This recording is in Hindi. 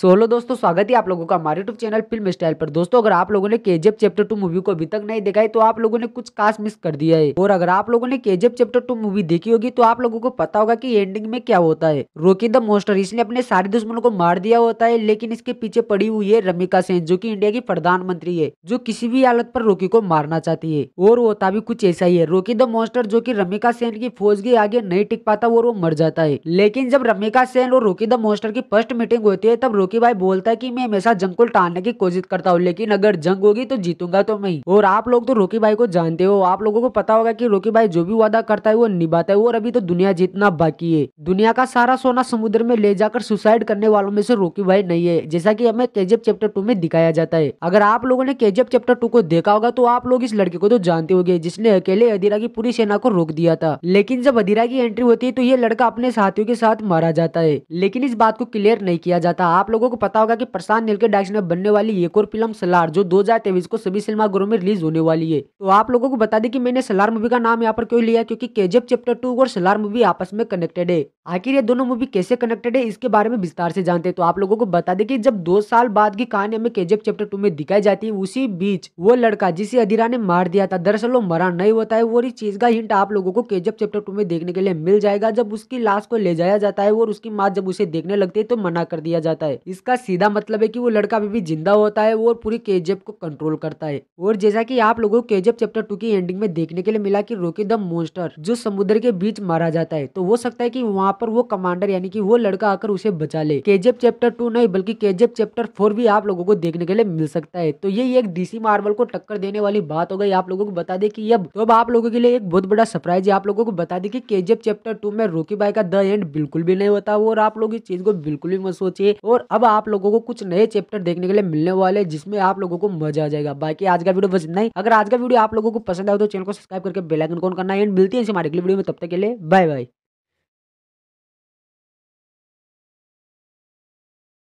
सो हेलो दोस्तों स्वागत है आप लोगों का हमारे यूट्यूब चैनल फिल्म स्टाइल पर दोस्तों अगर आप लोगों ने एफ चैप्टर टू मूवी को अभी तक नहीं देखा है तो आप लोगों ने कुछ खास मिस कर दिया है और अगर आप लोगों ने एफ चैप्टर टू मूवी देखी होगी तो आप लोगों को पता होगा कि एंडिंग में क्या होता है रोकी द मोस्टर इसने अपने सारे दुश्मनों को मार दिया होता है लेकिन इसके पीछे पड़ी हुई है रमिका सेन जो की इंडिया की प्रधानमंत्री है जो किसी भी हालत पर रोकी को मारना चाहती है और होता भी कुछ ऐसा ही है रोकी द मोस्टर जो की रमिका सेन की फौज के आगे नहीं टिक पाता और वो मर जाता है लेकिन जब रमिका सेन और रोकी द मोस्टर की फर्स्ट मीटिंग होती है तब जो भाई बोलता है कि मैं हमेशा जंग को टालने की कोशिश करता हूँ लेकिन अगर जंग होगी तो जीतूंगा तो मैं और आप लोग तो रोकी भाई को जानते हो आप लोगों को पता होगा कि रोकी भाई जो भी वादा करता है वो निभाता है और अभी तो दुनिया जीतना बाकी है दुनिया का सारा सोना समुद्र में ले जाकर सुसाइड करने वालों में से रोकी भाई नहीं है जैसा की हमें केजीएफ चैप्टर टू में दिखाया जाता है अगर आप लोगों ने केजीएफ चैप्टर टू को देखा होगा तो आप लोग इस लड़के को तो जानते हो जिसने अकेले अधीरा की पूरी सेना को रोक दिया था लेकिन जब अधीरा की एंट्री होती है तो ये लड़का अपने साथियों के साथ मारा जाता है लेकिन इस बात को क्लियर नहीं किया जाता आप लोग लोगों को पता होगा कि प्रशांत नील के डायरेक्शन में बनने वाली एक और फिल्म सलार जो दो को सभी सिनेमा घरों में रिलीज होने वाली है तो आप लोगों को बता दें कि मैंने सलार मूवी का नाम यहाँ पर क्यों लिया क्योंकि केजेप चैप्टर टू और सलार मूवी आपस में कनेक्टेड है आखिर ये दोनों मूवी कैसे कनेक्टेड है इसके बारे में विस्तार से जानते हैं तो आप लोगों को बता दें कि जब दो साल बाद की कहानी हमें केजेप चैप्टर टू में दिखाई जाती है उसी बीच वो लड़का जिसे अधीरा ने मार दिया था दरअसल वो मरा नहीं होता है और इस चीज का हिंट आप लोगों को केजेप चैप्टर टू में देखने के लिए मिल जाएगा जब उसकी लाश को ले जाया जाता है और उसकी माँ जब उसे देखने लगती है तो मना कर दिया जाता है इसका सीधा मतलब है कि वो लड़का अभी भी जिंदा होता है और पूरी केजेप को कंट्रोल करता है और जैसा कि आप लोगों को केजेप चैप्टर टू की एंडिंग में देखने के लिए मिला कि रोकी द मोस्टर जो समुद्र के बीच मारा जाता है तो हो सकता है कि वहाँ पर वो कमांडर यानी कि वो लड़का आकर उसे बचा ले केजेप चैप्टर टू नहीं बल्कि केजेप चैप्टर फोर भी आप लोगों को देखने के लिए मिल सकता है तो ये एक डीसी मार्वल को टक्कर देने वाली बात हो गई आप लोगों को बता दे की अब तो अब आप लोगों के लिए एक बहुत बड़ा सरप्राइज है आप लोगों को बता दे कि केजेप चैप्टर टू में रोकी बाई का द एंड बिल्कुल भी नहीं होता और आप लोग इस चीज को बिल्कुल भी मत सोचिए और अब आप लोगों को कुछ नए चैप्टर देखने के लिए मिलने वाले जिसमें आप लोगों को मजा आ जाएगा बाकी आज का वीडियो बस नहीं अगर आज का वीडियो आप लोगों को पसंद आए तो चैनल को सब्सक्राइब करके बेलाइकन कौन करना है एंड मिलती है हमारे अगले वीडियो में तब तक के लिए बाय बाय